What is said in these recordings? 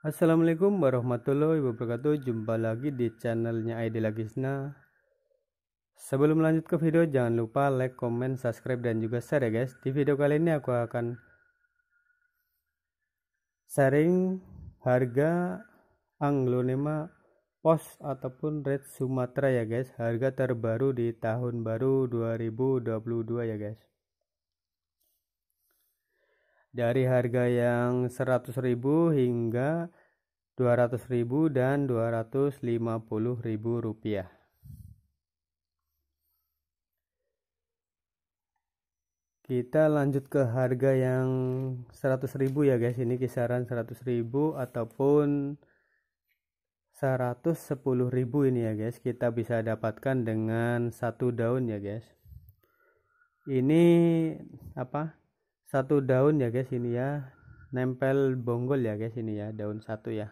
Assalamualaikum warahmatullahi wabarakatuh Jumpa lagi di channelnya ID Lagisna Sebelum lanjut ke video jangan lupa like, comment, subscribe dan juga share ya guys Di video kali ini aku akan sharing harga Anglonema Pos ataupun Red Sumatera ya guys Harga terbaru di tahun baru 2022 ya guys dari harga yang 100.000 hingga 200.000 dan 250.000 rupiah. Kita lanjut ke harga yang 100.000 ya guys. Ini kisaran 100.000 ataupun 110.000 ini ya guys. Kita bisa dapatkan dengan satu daun ya guys. Ini apa? satu daun ya guys ini ya nempel bonggol ya guys ini ya daun satu ya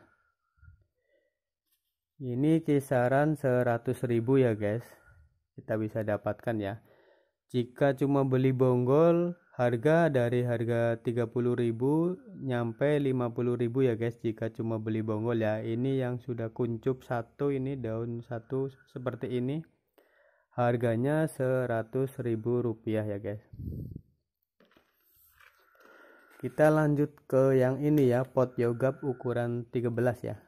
ini kisaran 100.000 ya guys kita bisa dapatkan ya jika cuma beli bonggol harga dari harga 30.000 nyampe 50.000 ya guys jika cuma beli bonggol ya ini yang sudah kuncup satu ini daun satu seperti ini harganya 100.000 rupiah ya guys kita lanjut ke yang ini ya pot yoga ukuran 13 ya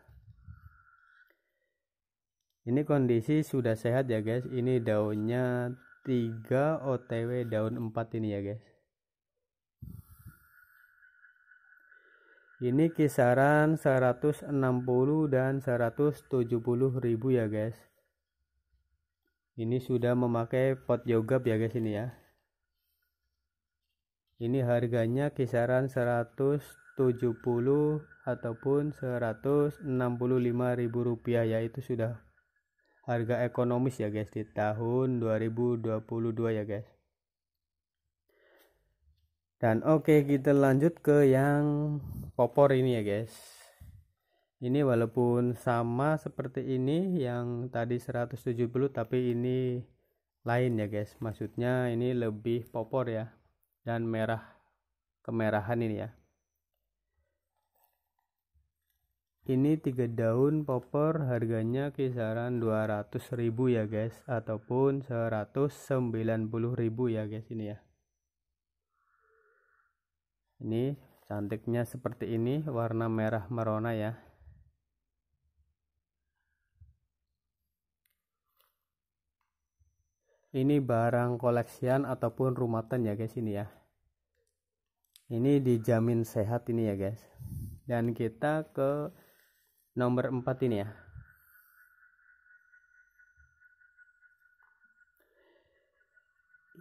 ini kondisi sudah sehat ya guys ini daunnya 3 otw daun 4 ini ya guys ini kisaran 160 dan 170 ribu ya guys ini sudah memakai pot yoga ya guys ini ya ini harganya kisaran 170 ataupun 165 ribu rupiah ya itu sudah harga ekonomis ya guys di tahun 2022 ya guys dan oke okay, kita lanjut ke yang popor ini ya guys ini walaupun sama seperti ini yang tadi 170 tapi ini lain ya guys maksudnya ini lebih popor ya dan merah kemerahan ini ya ini tiga daun popor harganya kisaran 200.000 ya guys ataupun 190.000 ya guys ini ya ini cantiknya seperti ini warna merah merona ya ini barang koleksian ataupun rumatan ya guys ini ya ini dijamin sehat ini ya guys dan kita ke nomor 4 ini ya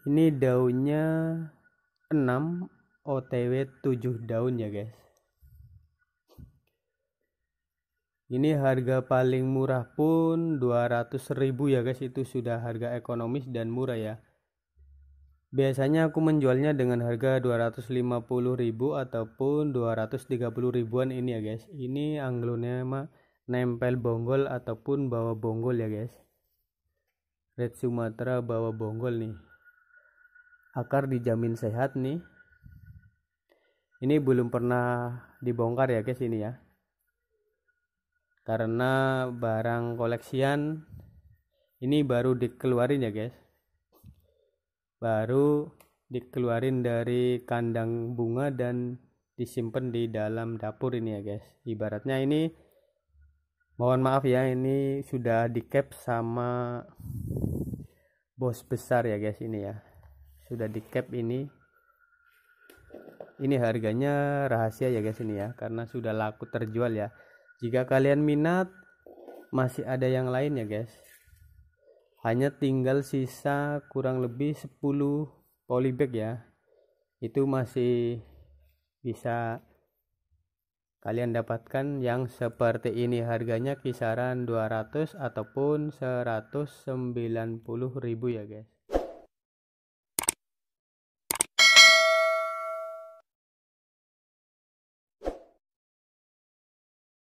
ini daunnya 6 otw 7 daun ya guys ini harga paling murah pun 200.000 ya guys itu sudah harga ekonomis dan murah ya biasanya aku menjualnya dengan harga 250.000 ataupun 230 ribuan ini ya guys ini anglonema nempel bonggol ataupun bawa bonggol ya guys red sumatera bawa bonggol nih akar dijamin sehat nih ini belum pernah dibongkar ya guys ini ya karena barang koleksian ini baru dikeluarin ya guys baru dikeluarin dari kandang bunga dan disimpan di dalam dapur ini ya guys ibaratnya ini mohon maaf ya ini sudah di cap sama bos besar ya guys ini ya sudah di cap ini ini harganya rahasia ya guys ini ya karena sudah laku terjual ya jika kalian minat, masih ada yang lain ya guys. Hanya tinggal sisa kurang lebih 10 polybag ya. Itu masih bisa kalian dapatkan yang seperti ini harganya kisaran 200 ataupun 190.000 ya guys